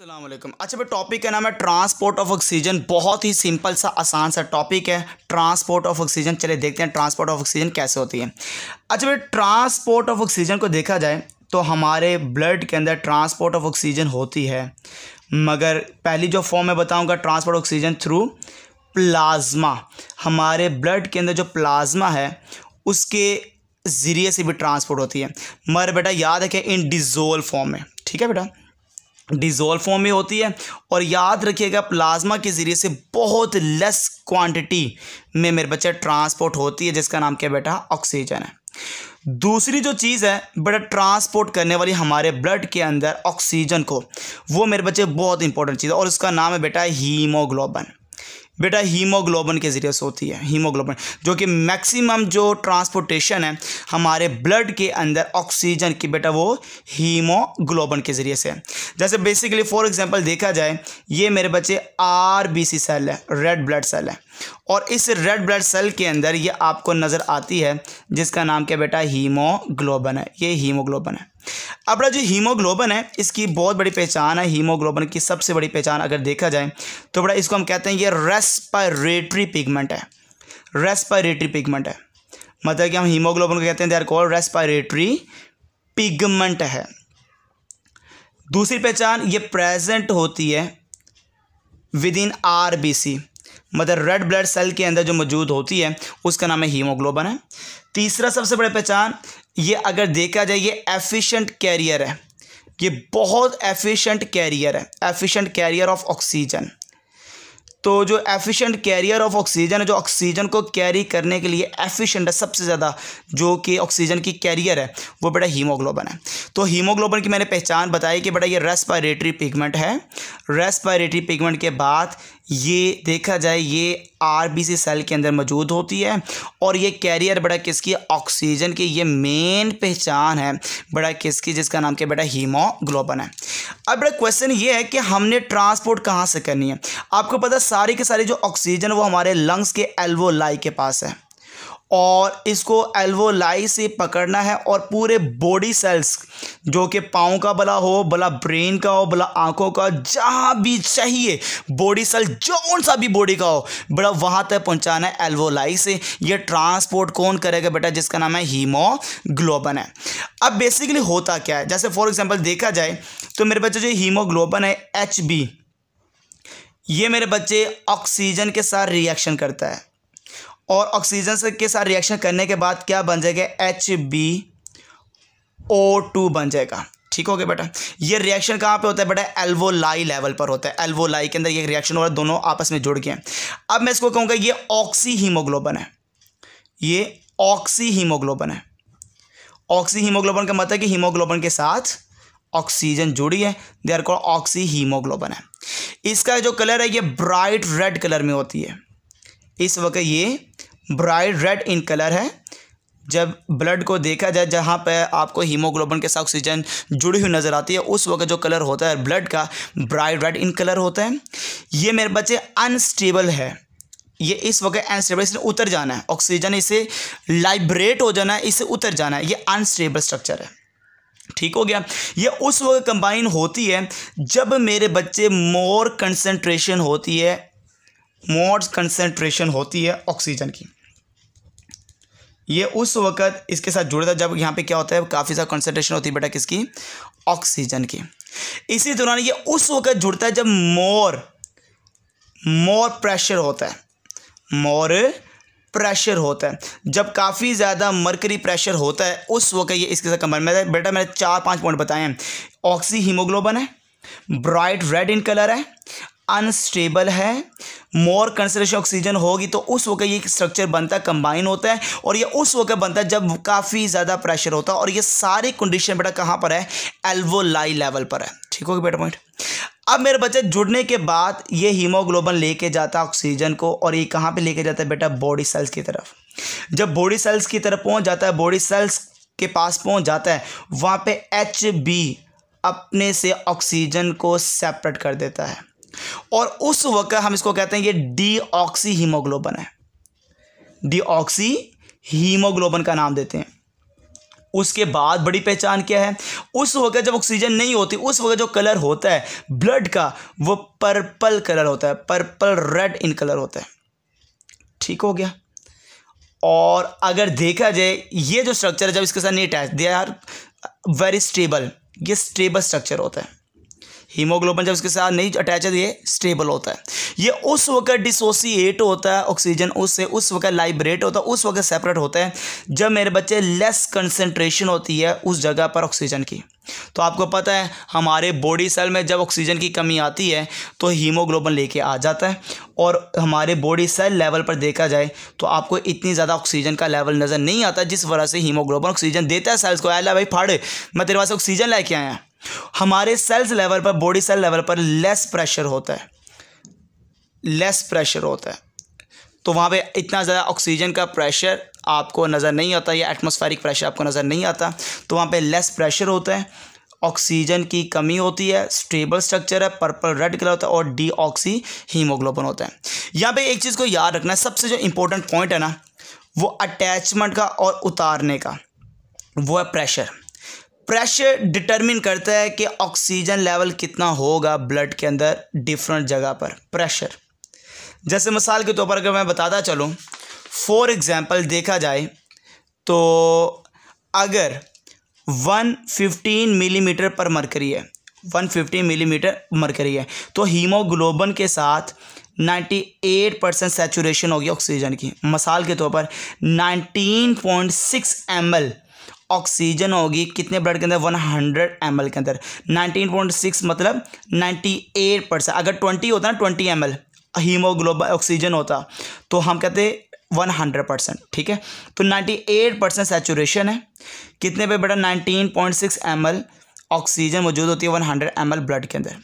अल्लाम अच्छा भाई टॉपिक का नाम है ट्रांसपोर्ट ऑफ ऑक्सीजन बहुत ही सिंपल सा आसान सा टॉपिक है ट्रांसपोर्ट ऑफ ऑक्सीजन चले देखते हैं ट्रांसपोर्ट ऑफ ऑक्सीजन कैसे होती है अच्छा भाई ट्रांसपोर्ट ऑफ ऑक्सीजन को देखा जाए तो हमारे ब्लड के अंदर ट्रांसपोर्ट ऑफ ऑक्सीजन होती है मगर पहली जो फॉर्म मैं बताऊँगा ट्रांसपोर्ट ऑक्सीजन थ्रू प्लाज्मा हमारे ब्लड के अंदर जो प्लाज्मा है उसके ज़रिए से भी ट्रांसपोर्ट होती है मगर बेटा याद रखें इन डिज़ोल फॉर्म में ठीक है बेटा डिज़ोल्व फॉर्म में होती है और याद रखिएगा प्लाज्मा के ज़रिए से बहुत लेस क्वांटिटी में मेरे बच्चे ट्रांसपोर्ट होती है जिसका नाम क्या बेटा ऑक्सीजन है दूसरी जो चीज़ है बेटा ट्रांसपोर्ट करने वाली हमारे ब्लड के अंदर ऑक्सीजन को वो मेरे बच्चे बहुत इंपॉर्टेंट चीज़ है और उसका नाम है बेटा हीमोग्लोबन बेटा हीमोग्लोबन के ज़रिए से होती है हीमोग्लोबन जो कि मैक्सिमम जो ट्रांसपोर्टेशन है हमारे ब्लड के अंदर ऑक्सीजन की बेटा वो हीमोग्लोबन के ज़रिए से है जैसे बेसिकली फॉर एग्जांपल देखा जाए ये मेरे बच्चे आर सेल है रेड ब्लड सेल है और इस रेड ब्लड सेल के अंदर ये आपको नज़र आती है जिसका नाम क्या बेटा हीमोग्लोबन है ये हीमोग्लोबन है अपना जो हीमोग्लोबन है इसकी बहुत बड़ी पहचान है हीमोग्लोबन की सबसे बड़ी पहचान अगर देखा जाए तो बड़ा इसको हम कहते हैं ये रेस्पायरेटरी पिगमेंट है रेस्पायरेटरी पिगमेंट है मतलब कि हम हीमोग्लोबन को कहते हैं they are called respiratory pigment है दूसरी पहचान ये प्रेजेंट होती है within R B C मतलब रेड ब्लड सेल के अंदर जो मौजूद होती है उसका नाम है हीमोग्लोबन है तीसरा सबसे बड़ी पहचान ये अगर देखा जाए ये एफिशिएंट कैरियर है ये बहुत एफिशिएंट कैरियर है एफिशिएंट कैरियर ऑफ ऑक्सीजन तो जो एफिशिएंट कैरियर ऑफ ऑक्सीजन है जो ऑक्सीजन को कैरी करने के लिए एफिशिएंट है सबसे ज़्यादा जो कि ऑक्सीजन की कैरियर है वो बेटा हीमोग्लोबन है तो हीमोग्लोबन की मैंने पहचान बताई कि बेटा ये रेस्पायरेटरी पिगमेंट है रेस्पायरेटरी पिगमेंट के बाद ये देखा जाए ये आरबीसी सेल के अंदर मौजूद होती है और ये कैरियर बड़ा किसकी ऑक्सीजन की ये मेन पहचान है बड़ा किसकी जिसका नाम क्या बेटा हीमोग्लोबन है अब बड़ा क्वेश्चन ये है कि हमने ट्रांसपोर्ट कहाँ से करनी है आपको पता सारी की सारी जो ऑक्सीजन वो हमारे लंग्स के एल्वोलाई के पास है और इसको एल्वोलाई से पकड़ना है और पूरे बॉडी सेल्स जो कि पाँव का भला हो भला ब्रेन का हो भला आँखों का जहाँ भी चाहिए बॉडी सेल जो सा भी बॉडी का हो बड़ा वहाँ तक पहुँचाना है एल्वोलाई से यह ट्रांसपोर्ट कौन करेगा बेटा जिसका नाम है हीमोग्लोबन है अब बेसिकली होता क्या है जैसे फॉर एग्जाम्पल देखा जाए तो मेरे बच्चे जो हीमोग्लोबन है एच ये मेरे बच्चे ऑक्सीजन के साथ रिएक्शन करता है और ऑक्सीजन से के साथ रिएक्शन करने के बाद क्या बन जाएगा एच बी ओ टू बन जाएगा ठीक हो गया बेटा ये रिएक्शन कहाँ पे होता है बेटा एल्वोलाई लेवल पर होता है एल्वोलाई के अंदर ये रिएक्शन हो रहा है दोनों आपस में जुड़ गए हैं अब मैं इसको कहूँगा ये ऑक्सी हीमोग्लोबन है ये ऑक्सी हीमोग्लोबन है ऑक्सी हीमोग्लोबन का मतलब कि हीमोग्लोबन के साथ ऑक्सीजन जुड़ी है they are call oxyhaemoglobin है इसका जो कलर है ये ब्राइट रेड कलर में होती है इस वक्त ये ब्राइट रेड इन कलर है जब ब्लड को देखा जाए जहाँ पर आपको हीमोग्लोबिन के साथ ऑक्सीजन जुड़ी हुई नज़र आती है उस वक्त जो कलर होता है ब्लड का ब्राइट रेड इन कलर होता है ये मेरे बच्चे अनस्टेबल है ये इस वक्त अनस्टेबल इसने उतर जाना है ऑक्सीजन इसे लाइब्रेट हो जाना है इसे उतर जाना है ये अनस्टेबल स्ट्रक्चर है ठीक हो गया ये उस वक्त कंबाइन होती है जब मेरे बच्चे मोर कंसनट्रेशन होती है मोर कंसनट्रेशन होती है ऑक्सीजन की ये उस वक्त इसके साथ जुड़ता है जब यहाँ पे क्या होता है काफ़ी ज़्यादा कंसनट्रेशन होती है बेटा किसकी ऑक्सीजन की इसी दौरान ये उस वक्त जुड़ता है जब मोर मोर प्रेशर होता है मोर प्रेशर होता है जब काफ़ी ज़्यादा मरकरी प्रेशर होता है उस वक्त ये इसके साथ कंबाइन में बेटा मैंने चार पांच पॉइंट बताए हैं ऑक्सी हीमोग्लोबन है ब्राइट रेड इन कलर है अनस्टेबल है मोर कंसनट्रेशन ऑक्सीजन होगी तो उस वक्त ये स्ट्रक्चर बनता है कंबाइन होता है और ये उस वक्त बनता है जब काफ़ी ज़्यादा प्रेशर होता है और ये सारी कंडीशन बेटा कहाँ पर है एल्वोलाई लेवल पर है ठीक होगी बेटा पॉइंट अब मेरे बच्चे जुड़ने के बाद ये हीमोग्लोबन लेके जाता है ऑक्सीजन को और ये कहाँ पर लेके जाता है बेटा बॉडी सेल्स की तरफ जब बॉडी सेल्स की तरफ पहुँच जाता है बॉडी सेल्स के पास पहुँच जाता है वहाँ पर एच बी अपने से ऑक्सीजन को सेपरेट कर देता है और उस वक्त हम इसको कहते हैं ये डी हीमोग्लोबन है ऑक्सी हीमोग्लोबन का नाम देते हैं उसके बाद बड़ी पहचान क्या है उस वक्त जब ऑक्सीजन नहीं होती उस वक्त जो कलर होता है ब्लड का वो पर्पल कलर होता है पर्पल रेड इन कलर होता है ठीक हो गया और अगर देखा जाए ये जो स्ट्रक्चर है जब इसके साथ नहीं attach they are very stable ये स्टेबल स्ट्रक्चर होता है हीमोग्लोबन जब इसके साथ नहीं अटैच है तो ये स्टेबल होता है ये उस वक्त डिसोसिएट होता है ऑक्सीजन उससे उस वक्त लाइब्रेट होता है उस वक्त सेपरेट होता है जब मेरे बच्चे लेस कंसनट्रेशन होती है उस जगह पर ऑक्सीजन की तो आपको पता है हमारे बॉडी सेल में जब ऑक्सीजन की कमी आती है तो हीमोग्लोबन लेके आ जाता है और हमारे बॉडी सेल लेवल पर देखा जाए तो आपको इतनी ज़्यादा ऑक्सीजन का लेवल नज़र नहीं आता जिस वजह से हीमोग्लोबन ऑक्सीजन देता है सेल्स को आया भाई फाड़े मैं तेरे पास ऑक्सीजन लेके आया हमारे सेल्स लेवल पर बॉडी सेल लेवल पर लेस प्रेशर होता है लेस प्रेशर होता है तो वहाँ पे इतना ज़्यादा ऑक्सीजन का प्रेशर आपको नज़र नहीं आता या एटमॉस्फेरिक प्रेशर आपको नज़र नहीं आता तो वहाँ पे लेस प्रेशर होता है ऑक्सीजन की कमी होती है स्टेबल स्ट्रक्चर है पर्पल रेड कलर होता है और डी ऑक्सी हीमोग्लोबन होता है यहाँ पे एक चीज़ को याद रखना है सबसे जो इम्पोर्टेंट पॉइंट है ना वो अटैचमेंट का और उतारने का वो है प्रेशर प्रेशर डिटरमिन करता है कि ऑक्सीजन लेवल कितना होगा ब्लड के अंदर डिफरेंट जगह पर प्रेशर जैसे मिसाल के तौर पर अगर मैं बताता चलूँ फॉर एग्ज़ाम्पल देखा जाए तो अगर वन फिफ्टीन मिलीमीटर पर मरकरी है वन फिफ्टी मिलीमीटर मरकरी है तो हीमोग्लोबन के साथ नाइन्टी एट परसेंट सेचुरेशन होगी ऑक्सीजन की मसाल के तौर पर 19.6 point six M L oxygen होगी कितने ब्लड के अंदर वन हंड्रेड एम एल के अंदर नाइनटीन पॉइंट सिक्स मतलब नाइन्टी एट परसेंट अगर ट्वेंटी होता ना twenty M L haemoglobin oxygen होता तो हम कहते वन हंड्रेड परसेंट ठीक है तो नाइन्टी एट परसेंट सेचुरेशन है कितने पे बेटा nineteen point six M L oxygen मौजूद होती है one hundred M L blood के अंदर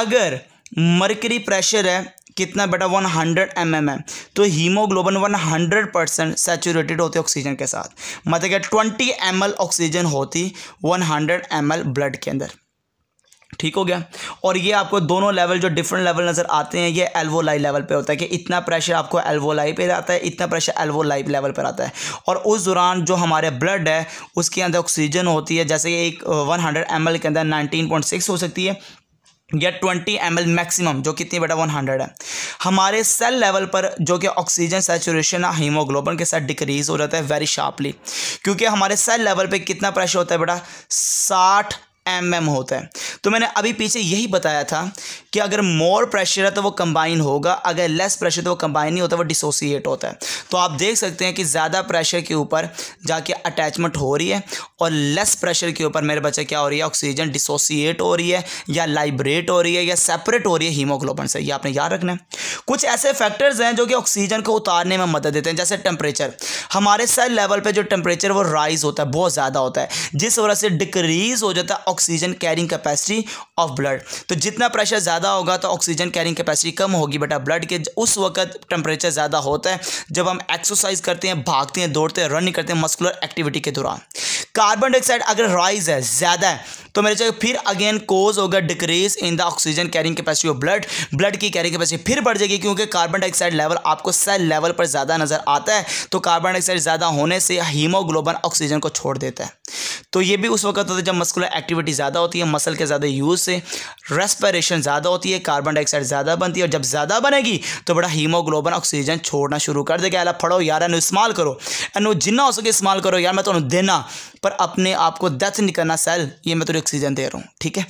अगर मरकरी प्रेशर है कितना बेटा वन हंड्रेड एम एम है तो haemoglobin one hundred percent saturated होते ऑक्सीजन के साथ मतलब क्या ट्वेंटी एम ऑक्सीजन होती वन हंड्रेड एम ब्लड के अंदर ठीक हो गया और ये आपको दोनों लेवल जो डिफरेंट लेवल नज़र आते हैं ये एल्वोलाई लेवल पे होता है कि इतना प्रेशर आपको एल्वोलाई पे आता है इतना प्रेशर एल्वोलाई लेवल पर आता है और उस दौरान जो हमारे ब्लड है उसके अंदर ऑक्सीजन होती है जैसे एक वन uh, हंड्रेड के अंदर नाइनटीन हो सकती है या ट्वेंटी एम मैक्सिमम जो कितनी बेटा वन हंड्रेड है हमारे सेल लेवल पर जो कि ऑक्सीजन सेचुरेशन हीमोग्लोबन के साथ डिक्रीज हो जाता है वेरी शार्पली क्योंकि हमारे सेल लेवल पे कितना प्रेशर होता है बेटा साठ एम एम होता है तो मैंने अभी पीछे यही बताया था कि अगर मोर प्रेशर है तो वो कंबाइन होगा अगर लेस प्रेशर तो वो कंबाइन नहीं होता वो डिसोसिएट होता है तो आप देख सकते हैं कि ज़्यादा प्रेशर के ऊपर जाके अटैचमेंट हो रही है और लेस प्रेशर के ऊपर मेरे बच्चे क्या हो रही है ऑक्सीजन डिसोसिएट हो रही है या लाइब्रेट हो रही है या सेपरेट हो रही है हीमोग्लोबन से ये आपने याद रखना है कुछ ऐसे फैक्टर्स हैं जो कि ऑक्सीजन को उतारने में मदद देते हैं जैसे टेम्परेचर हमारे सेल लेवल पर जो टेम्परेचर वो राइज होता है बहुत ज़्यादा होता है जिस वजह से डिक्रीज हो जाता है oxygen carrying capacity of blood तो जितना प्रेशर ज़्यादा ज़्यादा होगा तो ऑक्सीजन कैरिंग कैपेसिटी कम होगी बेटा ब्लड के उस वक्त टेम्परेचर ज़्यादा होता है जब हम एक्सरसाइज करते हैं भागते हैं दौड़ते हैं रनिंग करते हैं मस्कुलर एक्टिविटी के दौरान कार्बन डाइऑक्साइड अगर राइज है ज़्यादा है तो मेरे चाहिए फिर अगेन कोज होगा decrease in the oxygen carrying capacity of blood blood की कैरिंग कैपेसिटी फिर बढ़ जाएगी क्योंकि कार्बन डाइऑक्साइड लेवल आपको सेल लेवल पर ज़्यादा नज़र आता है तो कार्बन डाइऑक्साइड ज़्यादा होने से हीमोग्लोबन ऑक्सीजन को छोड़ देता है तो ये भी उस वक्त होता है जब मस्कुलर एक्टिविटी ज़्यादा होती है मसल के ज़्यादा यूज़ से रेस्परेशन ज़्यादा होती है कार्बन डाइऑक्साइड ज़्यादा बनती है और जब ज़्यादा बनेगी तो बड़ा हीमोग्लोबन ऑक्सीजन छोड़ना शुरू कर देगा अला फड़ो यार एनु इस्तेमाल करो एनु जिन्ना हो सके इस्तेमाल करो यार मैं तो देना पर अपने आप को डेथ निकलना सेल ये मैं तो ऑक्सीजन दे रहा हूँ ठीक है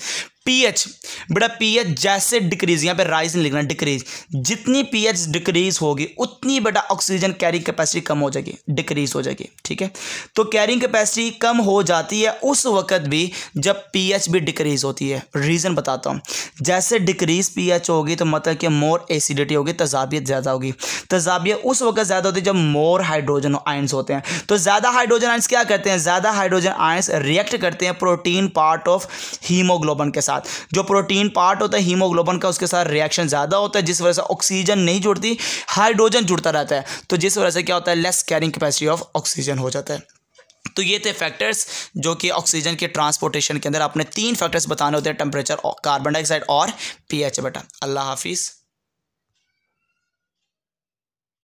पीएच बेटा पीएच जैसे डिक्रीज यहाँ पे राइज नहीं लिखना डिक्रीज जितनी पीएच डिक्रीज होगी उतनी बेटा ऑक्सीजन कैरिंग कैपेसिटी कम हो जाएगी डिक्रीज हो जाएगी ठीक है तो कैरिंग कैपेसिटी कम हो जाती है उस वक्त भी जब पीएच भी डिक्रीज होती है रीज़न बताता हूँ जैसे डिक्रीज पीएच होगी तो मतलब कि मोर एसिडिटी होगी तजाबियत ज़्यादा होगी तजाबियत उस वक्त ज़्यादा होती है जब मोर हाइड्रोजन आइन्स होते हैं तो ज़्यादा हाइड्रोजन आइन्स क्या करते हैं ज़्यादा हाइड्रोजन आइन्स रिएक्ट करते हैं प्रोटीन पार्ट ऑफ हीमोग्लोबन के साथ साथ जो प्रोटीन पार्ट होता है हीमोग्लोबन का उसके साथ रिएक्शन ज़्यादा होता है जिस वजह से ऑक्सीजन नहीं जुड़ती हाइड्रोजन जुड़ता रहता है तो जिस वजह से क्या होता है less carrying capacity of oxygen हो जाता है तो ये थे फैक्टर्स जो कि ऑक्सीजन के ट्रांसपोर्टेशन के अंदर आपने तीन फैक्टर्स बताने होते हैं टेम्परेचर कार्बन डाइऑक्साइड और पीएच बेटा अल्लाह हाफिज़